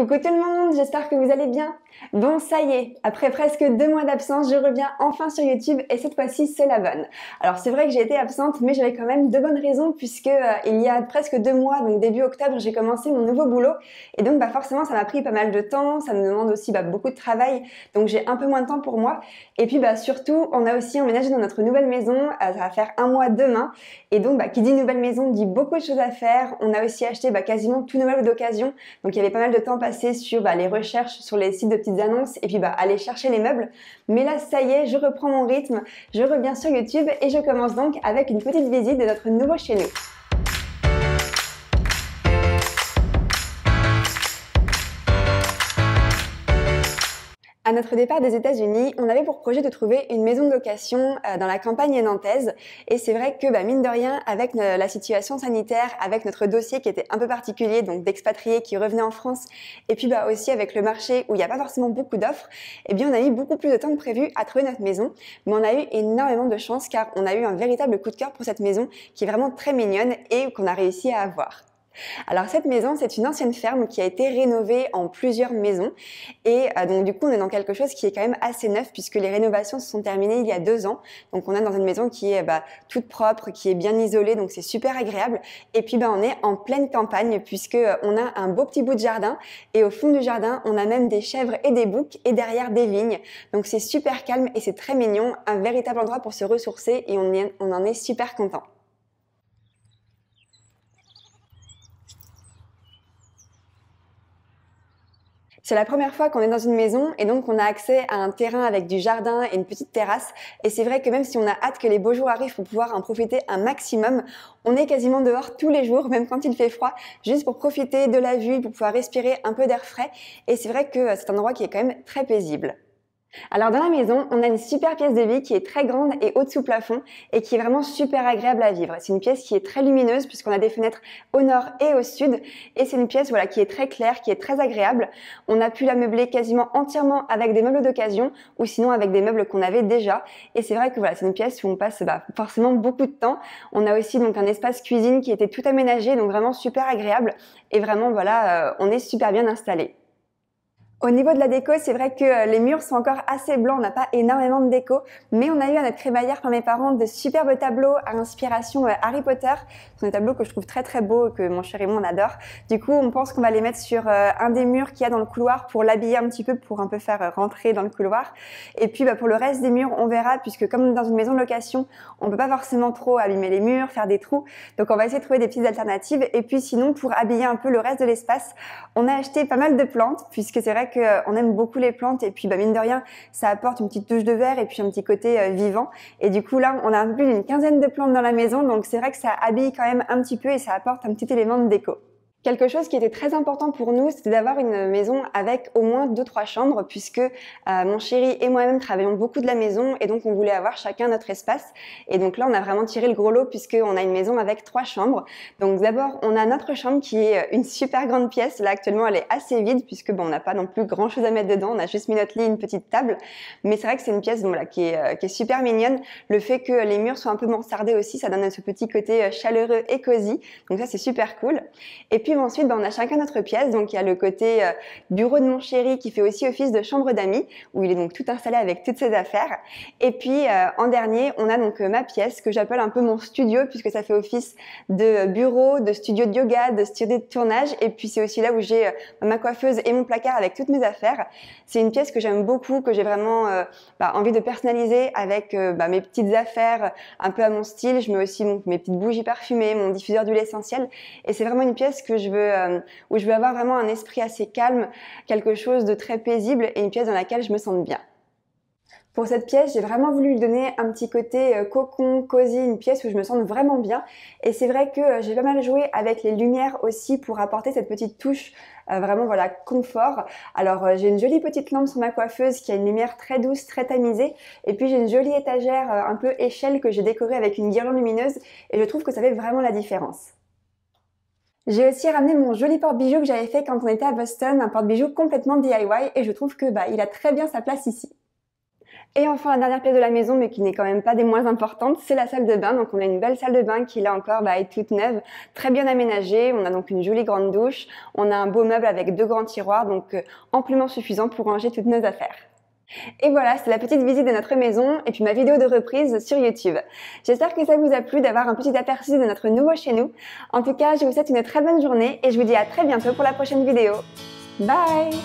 Coucou tout le monde, j'espère que vous allez bien. Bon, ça y est, après presque deux mois d'absence, je reviens enfin sur YouTube et cette fois-ci, c'est la bonne. Alors c'est vrai que j'ai été absente, mais j'avais quand même de bonnes raisons puisque euh, il y a presque deux mois, donc début octobre, j'ai commencé mon nouveau boulot et donc bah forcément, ça m'a pris pas mal de temps, ça me demande aussi bah, beaucoup de travail, donc j'ai un peu moins de temps pour moi. Et puis bah surtout, on a aussi emménagé dans notre nouvelle maison, euh, ça va faire un mois demain, et donc bah, qui dit nouvelle maison dit beaucoup de choses à faire. On a aussi acheté bah, quasiment tout nouvel d'occasion, donc il y avait pas mal de temps passé sur bah, les recherches sur les sites de petites annonces et puis bah, aller chercher les meubles. Mais là, ça y est, je reprends mon rythme, je reviens sur YouTube et je commence donc avec une petite visite de notre nouveau chez nous. À notre départ des États-Unis, on avait pour projet de trouver une maison de location euh, dans la campagne nantaise. Et c'est vrai que, bah, mine de rien, avec la situation sanitaire, avec notre dossier qui était un peu particulier, donc d'expatriés qui revenaient en France, et puis bah, aussi avec le marché où il n'y a pas forcément beaucoup d'offres, eh bien, on a eu beaucoup plus de temps que prévu à trouver notre maison. Mais on a eu énormément de chance car on a eu un véritable coup de cœur pour cette maison qui est vraiment très mignonne et qu'on a réussi à avoir. Alors cette maison, c'est une ancienne ferme qui a été rénovée en plusieurs maisons. Et euh, donc du coup, on est dans quelque chose qui est quand même assez neuf puisque les rénovations se sont terminées il y a deux ans. Donc on est dans une maison qui est bah, toute propre, qui est bien isolée, donc c'est super agréable. Et puis ben on est en pleine campagne puisque euh, on a un beau petit bout de jardin. Et au fond du jardin, on a même des chèvres et des boucs et derrière des vignes. Donc c'est super calme et c'est très mignon, un véritable endroit pour se ressourcer et on en est super content. C'est la première fois qu'on est dans une maison et donc on a accès à un terrain avec du jardin et une petite terrasse. Et c'est vrai que même si on a hâte que les beaux jours arrivent pour pouvoir en profiter un maximum, on est quasiment dehors tous les jours, même quand il fait froid, juste pour profiter de la vue, pour pouvoir respirer un peu d'air frais. Et c'est vrai que euh, c'est un endroit qui est quand même très paisible. Alors dans la maison, on a une super pièce de vie qui est très grande et haute sous plafond et qui est vraiment super agréable à vivre. C'est une pièce qui est très lumineuse puisqu'on a des fenêtres au nord et au sud et c'est une pièce voilà qui est très claire, qui est très agréable. On a pu la meubler quasiment entièrement avec des meubles d'occasion ou sinon avec des meubles qu'on avait déjà et c'est vrai que voilà, c'est une pièce où on passe bah, forcément beaucoup de temps. On a aussi donc un espace cuisine qui était tout aménagé donc vraiment super agréable et vraiment voilà, euh, on est super bien installé. Au niveau de la déco, c'est vrai que euh, les murs sont encore assez blancs, on n'a pas énormément de déco, mais on a eu à notre crémaillère par mes parents de superbes tableaux à inspiration euh, Harry Potter. Ce sont des tableaux que je trouve très très beaux et que mon cher on adore. Du coup, on pense qu'on va les mettre sur euh, un des murs qu'il y a dans le couloir pour l'habiller un petit peu, pour un peu faire rentrer dans le couloir. Et puis bah, pour le reste des murs, on verra, puisque comme dans une maison de location, on ne peut pas forcément trop abîmer les murs, faire des trous. Donc on va essayer de trouver des petites alternatives. Et puis sinon, pour habiller un peu le reste de l'espace, on a acheté pas mal de plantes, puisque c'est vrai qu'on euh, aime beaucoup les plantes et puis bah, mine de rien, ça apporte une petite touche de vert et puis un petit côté euh, vivant. Et du coup, là, on a plus d'une quinzaine de plantes dans la maison, donc c'est vrai que ça habille quand même un petit peu et ça apporte un petit élément de déco. Quelque chose qui était très important pour nous, c'était d'avoir une maison avec au moins deux trois chambres, puisque euh, mon chéri et moi-même travaillons beaucoup de la maison et donc on voulait avoir chacun notre espace. Et donc là, on a vraiment tiré le gros lot puisque on a une maison avec trois chambres. Donc d'abord, on a notre chambre qui est une super grande pièce. Là actuellement, elle est assez vide puisque bon, on n'a pas non plus grand chose à mettre dedans. On a juste mis notre lit, une petite table. Mais c'est vrai que c'est une pièce bon, là, qui, est, euh, qui est super mignonne. Le fait que les murs soient un peu mansardés aussi, ça donne ce petit côté euh, chaleureux et cosy. Donc ça, c'est super cool. Et puis ensuite, ben, on a chacun notre pièce. Donc il y a le côté bureau euh, de mon chéri qui fait aussi office de chambre d'amis, où il est donc tout installé avec toutes ses affaires. Et puis euh, en dernier, on a donc euh, ma pièce que j'appelle un peu mon studio, puisque ça fait office de bureau, de studio de yoga, de studio de tournage. Et puis c'est aussi là où j'ai ma coiffeuse et mon placard avec toutes mes affaires. C'est une pièce que j'aime beaucoup, que j'ai vraiment bah, envie de personnaliser avec bah, mes petites affaires, un peu à mon style. Je mets aussi mes petites bougies parfumées, mon diffuseur d'huile essentielle. Et c'est vraiment une pièce que je veux, euh, où je veux avoir vraiment un esprit assez calme, quelque chose de très paisible et une pièce dans laquelle je me sente bien. Pour cette pièce, j'ai vraiment voulu lui donner un petit côté euh, cocon, cosy, une pièce où je me sens vraiment bien. Et c'est vrai que euh, j'ai pas mal joué avec les lumières aussi pour apporter cette petite touche vraiment voilà confort. Alors j'ai une jolie petite lampe sur ma coiffeuse qui a une lumière très douce, très tamisée. Et puis j'ai une jolie étagère un peu échelle que j'ai décorée avec une guirlande lumineuse. Et je trouve que ça fait vraiment la différence. J'ai aussi ramené mon joli porte-bijoux que j'avais fait quand on était à Boston, un porte-bijoux complètement DIY et je trouve que bah, il a très bien sa place ici. Et enfin, la dernière pièce de la maison, mais qui n'est quand même pas des moins importantes, c'est la salle de bain. Donc, on a une belle salle de bain qui, là encore, bah, est toute neuve, très bien aménagée. On a donc une jolie grande douche. On a un beau meuble avec deux grands tiroirs, donc euh, amplement suffisant pour ranger toutes nos affaires. Et voilà, c'est la petite visite de notre maison et puis ma vidéo de reprise sur YouTube. J'espère que ça vous a plu d'avoir un petit aperçu de notre nouveau chez nous. En tout cas, je vous souhaite une très bonne journée et je vous dis à très bientôt pour la prochaine vidéo. Bye